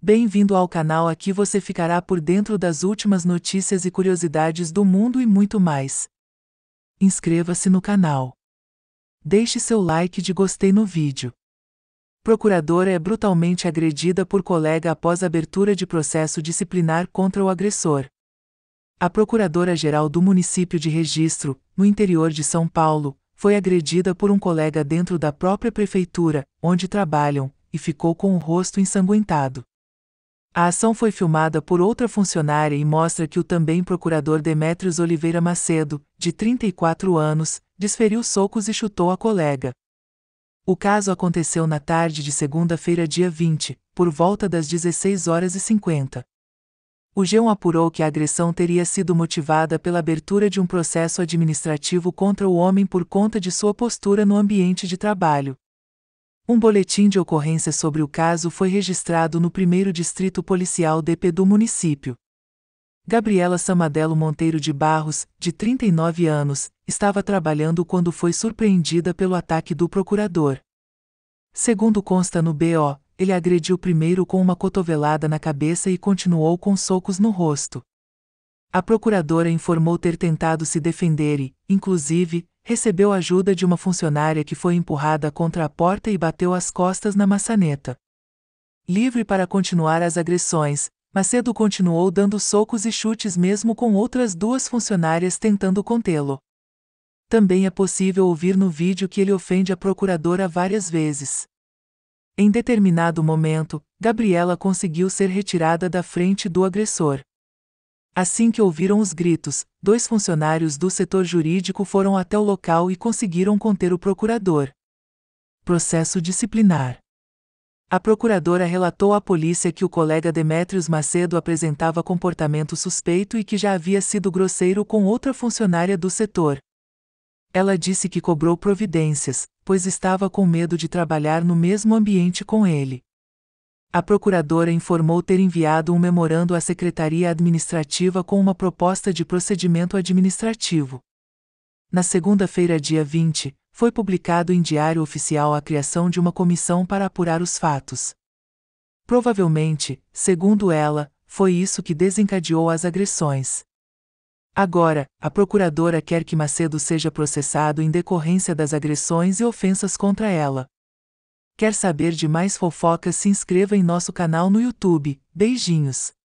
Bem-vindo ao canal, aqui você ficará por dentro das últimas notícias e curiosidades do mundo e muito mais. Inscreva-se no canal. Deixe seu like de gostei no vídeo. Procuradora é brutalmente agredida por colega após abertura de processo disciplinar contra o agressor. A procuradora-geral do município de Registro, no interior de São Paulo, foi agredida por um colega dentro da própria prefeitura, onde trabalham, e ficou com o rosto ensanguentado. A ação foi filmada por outra funcionária e mostra que o também procurador Demetrios Oliveira Macedo, de 34 anos, desferiu socos e chutou a colega. O caso aconteceu na tarde de segunda-feira, dia 20, por volta das 16 horas e 50. O G1 apurou que a agressão teria sido motivada pela abertura de um processo administrativo contra o homem por conta de sua postura no ambiente de trabalho. Um boletim de ocorrência sobre o caso foi registrado no primeiro Distrito Policial DP do município. Gabriela Samadelo Monteiro de Barros, de 39 anos, estava trabalhando quando foi surpreendida pelo ataque do procurador. Segundo consta no BO, ele agrediu primeiro com uma cotovelada na cabeça e continuou com socos no rosto. A procuradora informou ter tentado se defender e, inclusive, recebeu ajuda de uma funcionária que foi empurrada contra a porta e bateu as costas na maçaneta. Livre para continuar as agressões, Macedo continuou dando socos e chutes mesmo com outras duas funcionárias tentando contê-lo. Também é possível ouvir no vídeo que ele ofende a procuradora várias vezes. Em determinado momento, Gabriela conseguiu ser retirada da frente do agressor. Assim que ouviram os gritos, dois funcionários do setor jurídico foram até o local e conseguiram conter o procurador. Processo disciplinar. A procuradora relatou à polícia que o colega Demetrios Macedo apresentava comportamento suspeito e que já havia sido grosseiro com outra funcionária do setor. Ela disse que cobrou providências, pois estava com medo de trabalhar no mesmo ambiente com ele. A procuradora informou ter enviado um memorando à Secretaria Administrativa com uma proposta de procedimento administrativo. Na segunda-feira, dia 20, foi publicado em Diário Oficial a criação de uma comissão para apurar os fatos. Provavelmente, segundo ela, foi isso que desencadeou as agressões. Agora, a procuradora quer que Macedo seja processado em decorrência das agressões e ofensas contra ela. Quer saber de mais fofocas? Se inscreva em nosso canal no YouTube. Beijinhos!